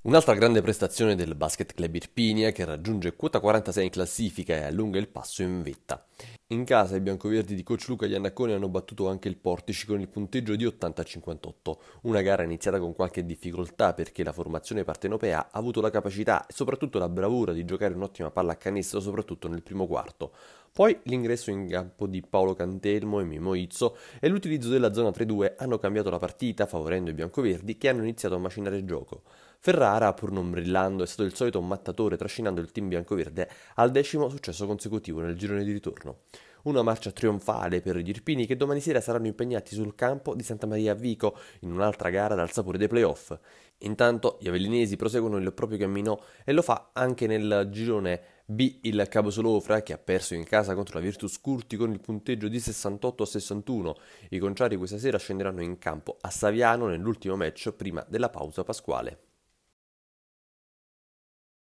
Un'altra grande prestazione del Basket Club Irpinia che raggiunge quota 46 in classifica e allunga il passo in vetta. In casa i biancoverdi di coach Luca Iannacone hanno battuto anche il Portici con il punteggio di 80-58, una gara iniziata con qualche difficoltà perché la formazione partenopea ha avuto la capacità e soprattutto la bravura di giocare un'ottima palla a canestro soprattutto nel primo quarto. Poi l'ingresso in campo di Paolo Cantelmo e Mimo Izzo e l'utilizzo della zona 3-2 hanno cambiato la partita favorendo i biancoverdi che hanno iniziato a macinare il gioco. Ferrara, pur non brillando, è stato il solito mattatore trascinando il team biancoverde al decimo successo consecutivo nel girone di ritorno. Una marcia trionfale per gli irpini che domani sera saranno impegnati sul campo di Santa Maria Vico in un'altra gara dal sapore dei playoff. Intanto gli avellinesi proseguono il proprio cammino e lo fa anche nel girone B il Solofra che ha perso in casa contro la Virtus Curti con il punteggio di 68 a 61. I conciari questa sera scenderanno in campo a Saviano nell'ultimo match prima della pausa pasquale.